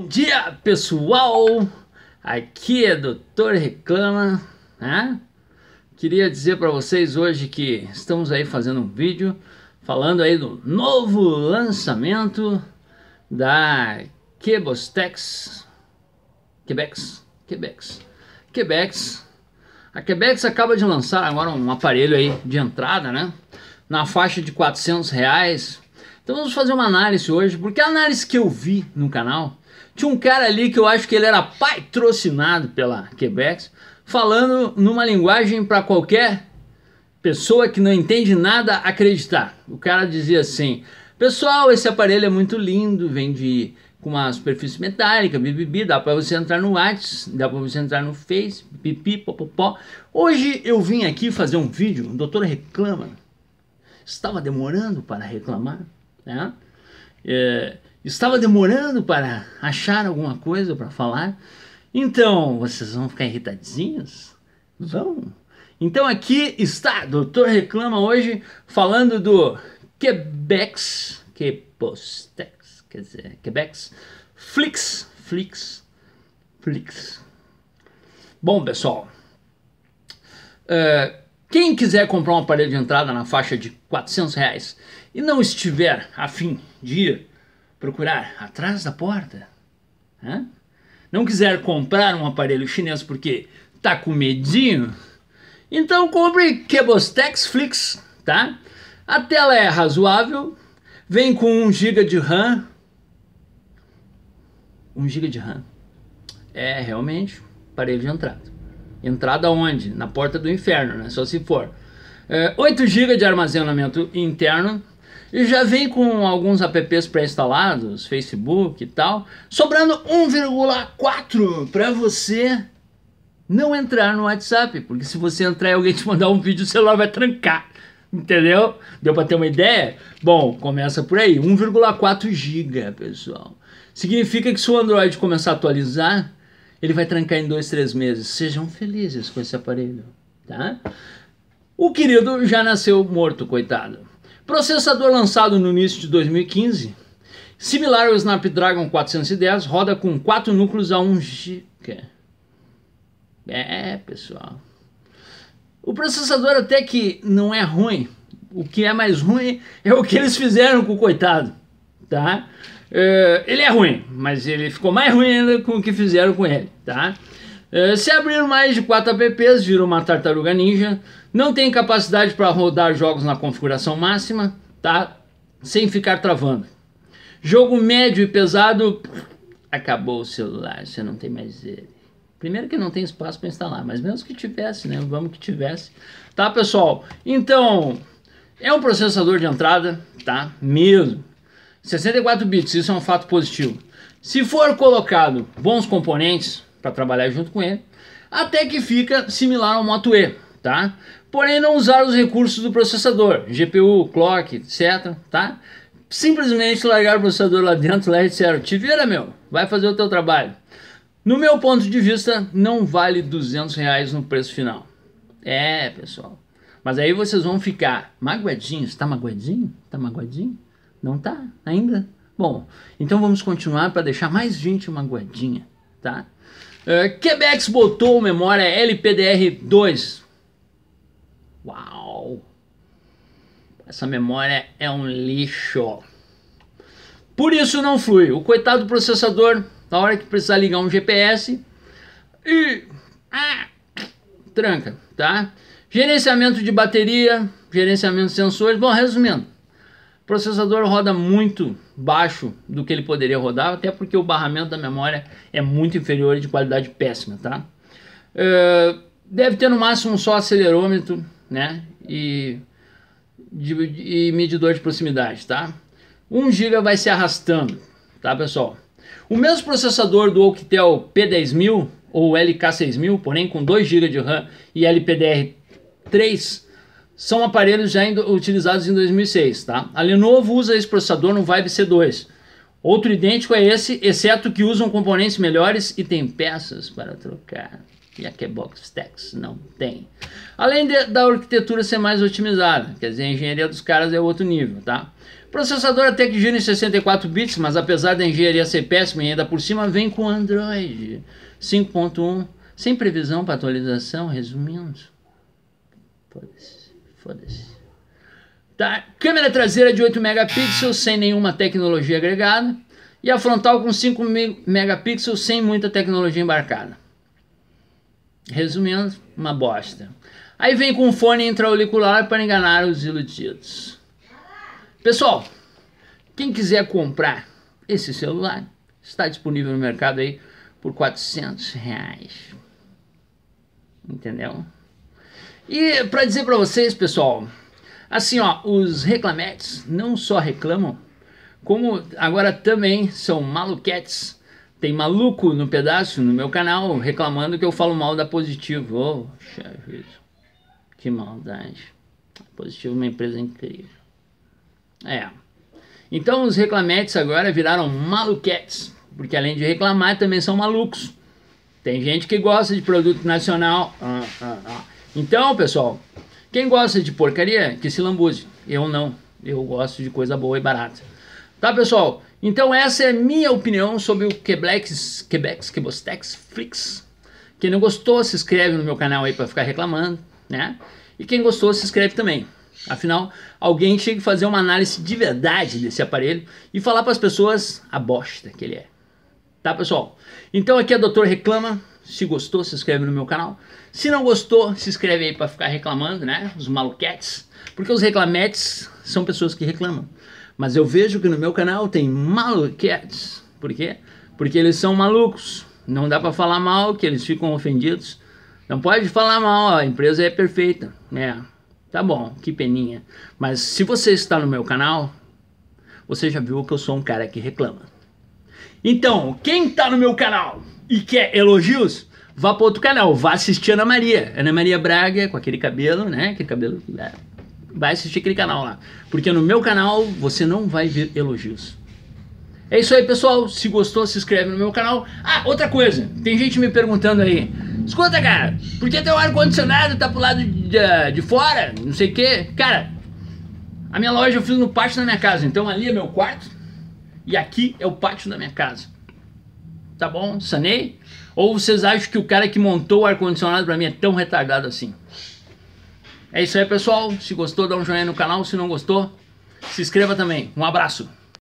Bom dia pessoal, aqui é Doutor Reclama, né? Queria dizer para vocês hoje que estamos aí fazendo um vídeo falando aí do novo lançamento da Quebostex, Quebex, Quebex, Quebex. A Quebex acaba de lançar agora um aparelho aí de entrada, né? Na faixa de 400 reais então vamos fazer uma análise hoje, porque a análise que eu vi no canal tinha um cara ali que eu acho que ele era patrocinado pela Quebec, falando numa linguagem para qualquer pessoa que não entende nada acreditar. O cara dizia assim: Pessoal, esse aparelho é muito lindo, vem de com uma superfície metálica, bibibi, dá para você entrar no WhatsApp, dá para você entrar no Face, pipi, popopó. Hoje eu vim aqui fazer um vídeo, o doutor reclama. Estava demorando para reclamar. Né? É, estava demorando para achar alguma coisa para falar. Então, vocês vão ficar irritadinhos? Vão? Então aqui está Doutor Reclama hoje falando do Quebex, Quepostex, quer dizer, Quebex, Flix, Flix, Flix. Bom, pessoal, uh, quem quiser comprar um aparelho de entrada na faixa de 400 reais e não estiver a fim de ir procurar atrás da porta, né? não quiser comprar um aparelho chinês porque tá com medinho, então compre Kebostex Flix, tá? A tela é razoável, vem com 1 GB de RAM. 1 GB de RAM. É realmente aparelho de entrada. Entrada onde? Na porta do inferno, né? Só se for. É, 8 GB de armazenamento interno, e já vem com alguns apps pré-instalados, Facebook e tal, sobrando 1,4 para você não entrar no WhatsApp, porque se você entrar e alguém te mandar um vídeo, o celular vai trancar. Entendeu? Deu para ter uma ideia? Bom, começa por aí, 1,4 GB, pessoal. Significa que se o Android começar a atualizar, ele vai trancar em dois, três meses. Sejam felizes com esse aparelho, tá? O querido já nasceu morto, coitado. Processador lançado no início de 2015, similar ao Snapdragon 410, roda com 4 núcleos a 1 GB. É, pessoal. O processador até que não é ruim. O que é mais ruim é o que eles fizeram com o coitado, tá? É, ele é ruim, mas ele ficou mais ruim ainda com o que fizeram com ele, tá? É, se abrir mais de 4 apps, vira uma tartaruga ninja. Não tem capacidade para rodar jogos na configuração máxima, tá? Sem ficar travando. Jogo médio e pesado, acabou o celular, você não tem mais ele. Primeiro que não tem espaço para instalar, mas mesmo que tivesse, né? Vamos que tivesse. Tá, pessoal? Então, é um processador de entrada, tá? Mesmo. 64 bits, isso é um fato positivo. Se for colocado bons componentes para trabalhar junto com ele, até que fica similar ao Moto E, tá? porém não usar os recursos do processador, GPU, clock, etc, tá? Simplesmente largar o processador lá dentro, lá e disseram, te vira meu, vai fazer o teu trabalho. No meu ponto de vista, não vale 200 reais no preço final. É, pessoal. Mas aí vocês vão ficar magoadinhos, tá magoadinho? Tá magoadinho? Não tá ainda? Bom, então vamos continuar para deixar mais gente magoadinha, tá? Uh, botou memória LPDR2 essa memória é um lixo. Por isso não flui. O coitado do processador, na hora que precisar ligar um GPS, e ah, tranca, tá? Gerenciamento de bateria, gerenciamento de sensores. Bom, resumindo, o processador roda muito baixo do que ele poderia rodar, até porque o barramento da memória é muito inferior e de qualidade péssima, tá? Uh, deve ter no máximo só acelerômetro, né? e, de, e medidor de proximidade, tá? 1 GB vai se arrastando, tá pessoal? O mesmo processador do Octel P10000 ou LK6000, porém com 2 GB de RAM e LPDR3, são aparelhos já utilizados em 2006, tá? A Lenovo usa esse processador no Vive C2. Outro idêntico é esse, exceto que usam componentes melhores e tem peças para trocar. E a Keybox Tex não tem. Além de, da arquitetura ser mais otimizada, quer dizer, a engenharia dos caras é outro nível, tá? Processador até que gira em 64 bits, mas apesar da engenharia ser péssima e ainda por cima vem com Android 5.1, sem previsão para atualização, resumindo. Foda-se, foda-se. Tá? Câmera traseira de 8 megapixels sem nenhuma tecnologia agregada e a frontal com 5 megapixels sem muita tecnologia embarcada. Resumindo, uma bosta. Aí vem com um fone intraauricular para enganar os iludidos. Pessoal, quem quiser comprar esse celular, está disponível no mercado aí por 400 reais. Entendeu? E para dizer para vocês, pessoal, assim ó, os reclametes não só reclamam, como agora também são maluquetes. Tem maluco no pedaço no meu canal reclamando que eu falo mal da Positivo. Oh, Jesus. Que maldade. Positivo é uma empresa incrível. É. Então os reclametes agora viraram maluquetes, porque além de reclamar também são malucos. Tem gente que gosta de produto nacional. Ah, ah, ah. Então, pessoal, quem gosta de porcaria, que se lambuze. Eu não. Eu gosto de coisa boa e barata. Tá, pessoal? Então essa é minha opinião sobre o Quebex, Quebex, Quebostex, Flix. Quem não gostou, se inscreve no meu canal aí para ficar reclamando né? E quem gostou, se inscreve também. Afinal, alguém tinha que fazer uma análise de verdade desse aparelho e falar para as pessoas a bosta que ele é. Tá, pessoal? Então aqui é Doutor Reclama. Se gostou, se inscreve no meu canal. Se não gostou, se inscreve aí para ficar reclamando, né? Os maluquetes. Porque os reclametes são pessoas que reclamam. Mas eu vejo que no meu canal tem maluquetes. Por quê? Porque eles são malucos. Não dá para falar mal, que eles ficam ofendidos. Não pode falar mal, a empresa é perfeita. É, tá bom, que peninha. Mas se você está no meu canal, você já viu que eu sou um cara que reclama. Então, quem está no meu canal e quer elogios, vá para outro canal, vá assistir Ana Maria. Ana Maria Braga, com aquele cabelo, né? Aquele cabelo. É, vai assistir aquele canal lá. Porque no meu canal você não vai ver elogios. É isso aí, pessoal. Se gostou, se inscreve no meu canal. Ah, outra coisa. Tem gente me perguntando aí. Escuta, cara, por que teu ar-condicionado tá pro lado de, de fora? Não sei o quê. Cara, a minha loja eu fiz no pátio da minha casa. Então ali é meu quarto e aqui é o pátio da minha casa. Tá bom? Sanei? Ou vocês acham que o cara que montou o ar-condicionado pra mim é tão retardado assim? É isso aí, pessoal. Se gostou, dá um joinha no canal. Se não gostou, se inscreva também. Um abraço.